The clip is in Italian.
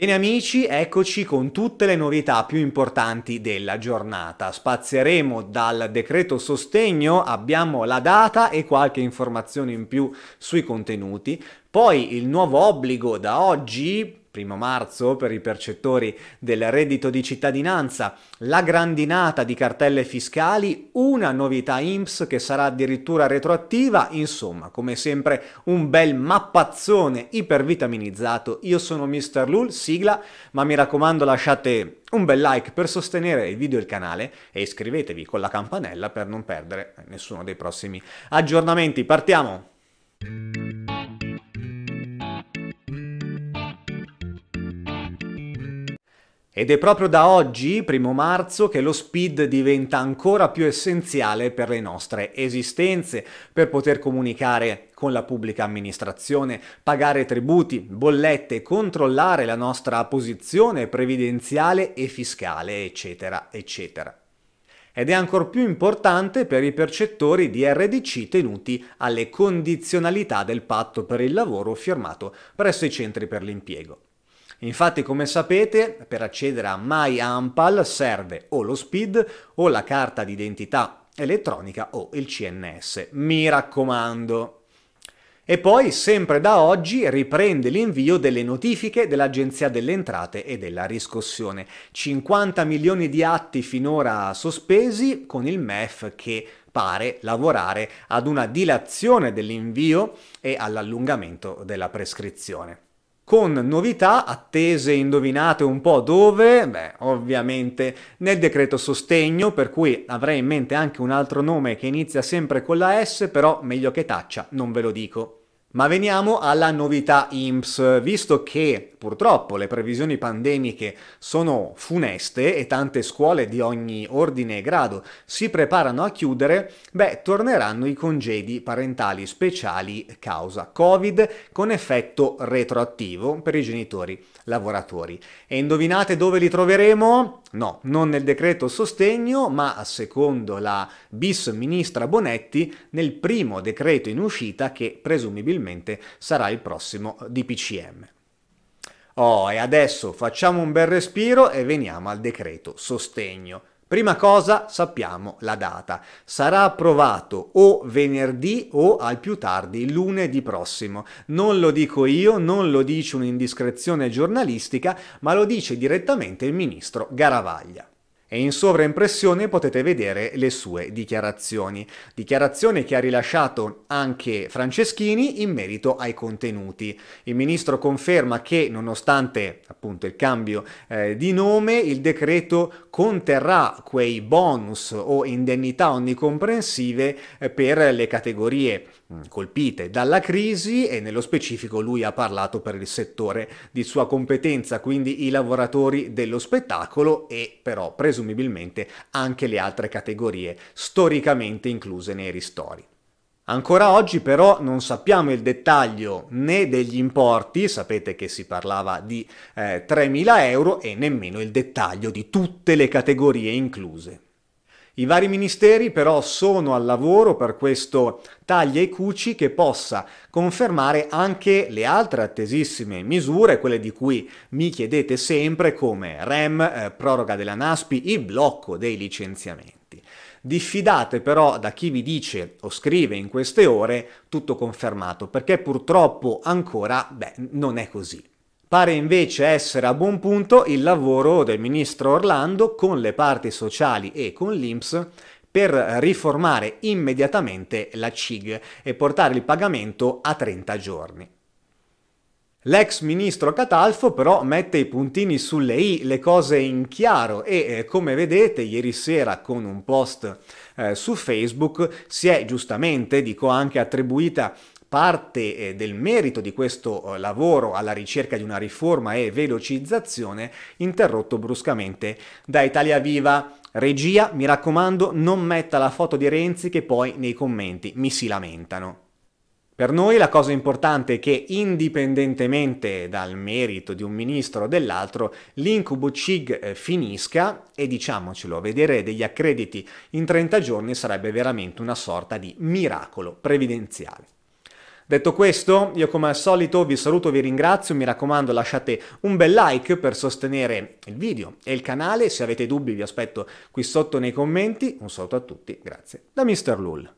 Bene amici, eccoci con tutte le novità più importanti della giornata. Spazieremo dal decreto sostegno, abbiamo la data e qualche informazione in più sui contenuti, poi il nuovo obbligo da oggi primo marzo per i percettori del reddito di cittadinanza, la grandinata di cartelle fiscali, una novità IMSS che sarà addirittura retroattiva, insomma, come sempre un bel mappazzone ipervitaminizzato. Io sono Mr. Lul, sigla, ma mi raccomando lasciate un bel like per sostenere il video e il canale e iscrivetevi con la campanella per non perdere nessuno dei prossimi aggiornamenti. Partiamo! Ed è proprio da oggi, primo marzo, che lo speed diventa ancora più essenziale per le nostre esistenze, per poter comunicare con la pubblica amministrazione, pagare tributi, bollette, controllare la nostra posizione previdenziale e fiscale, eccetera, eccetera. Ed è ancora più importante per i percettori di RDC tenuti alle condizionalità del patto per il lavoro firmato presso i centri per l'impiego. Infatti, come sapete, per accedere a MyAmpal serve o lo SPID o la carta d'identità elettronica o il CNS. Mi raccomando. E poi, sempre da oggi, riprende l'invio delle notifiche dell'Agenzia delle Entrate e della Riscossione. 50 milioni di atti finora sospesi, con il MEF che pare lavorare ad una dilazione dell'invio e all'allungamento della prescrizione con novità attese, indovinate un po' dove? Beh, ovviamente nel decreto sostegno, per cui avrei in mente anche un altro nome che inizia sempre con la S, però meglio che taccia, non ve lo dico. Ma veniamo alla novità IMSS, visto che purtroppo le previsioni pandemiche sono funeste e tante scuole di ogni ordine e grado si preparano a chiudere, beh, torneranno i congedi parentali speciali causa Covid con effetto retroattivo per i genitori lavoratori. E indovinate dove li troveremo? No, non nel decreto sostegno, ma secondo la bis ministra Bonetti nel primo decreto in uscita che presumibilmente sarà il prossimo DPCM. Oh, e adesso facciamo un bel respiro e veniamo al decreto sostegno. Prima cosa sappiamo la data. Sarà approvato o venerdì o al più tardi lunedì prossimo. Non lo dico io, non lo dice un'indiscrezione giornalistica, ma lo dice direttamente il ministro Garavaglia e in sovraimpressione potete vedere le sue dichiarazioni. dichiarazione che ha rilasciato anche Franceschini in merito ai contenuti. Il ministro conferma che nonostante appunto il cambio eh, di nome, il decreto conterrà quei bonus o indennità onnicomprensive eh, per le categorie Mm. colpite dalla crisi e nello specifico lui ha parlato per il settore di sua competenza, quindi i lavoratori dello spettacolo e però presumibilmente anche le altre categorie storicamente incluse nei ristori. Ancora oggi però non sappiamo il dettaglio né degli importi, sapete che si parlava di eh, 3.000 euro, e nemmeno il dettaglio di tutte le categorie incluse. I vari ministeri però sono al lavoro per questo taglia e cuci che possa confermare anche le altre attesissime misure, quelle di cui mi chiedete sempre come REM, eh, proroga della NASPI, il blocco dei licenziamenti. Diffidate però da chi vi dice o scrive in queste ore tutto confermato, perché purtroppo ancora beh, non è così. Pare invece essere a buon punto il lavoro del ministro Orlando con le parti sociali e con l'INPS per riformare immediatamente la CIG e portare il pagamento a 30 giorni. L'ex ministro Catalfo però mette i puntini sulle i, le cose in chiaro e eh, come vedete ieri sera con un post eh, su Facebook si è giustamente, dico anche attribuita parte eh, del merito di questo eh, lavoro alla ricerca di una riforma e velocizzazione interrotto bruscamente da Italia Viva. Regia, mi raccomando, non metta la foto di Renzi che poi nei commenti mi si lamentano. Per noi la cosa importante è che indipendentemente dal merito di un ministro o dell'altro, l'incubo CIG eh, finisca e diciamocelo, vedere degli accrediti in 30 giorni sarebbe veramente una sorta di miracolo previdenziale. Detto questo, io come al solito vi saluto, vi ringrazio, mi raccomando lasciate un bel like per sostenere il video e il canale, se avete dubbi vi aspetto qui sotto nei commenti, un saluto a tutti, grazie da Mr. Lull.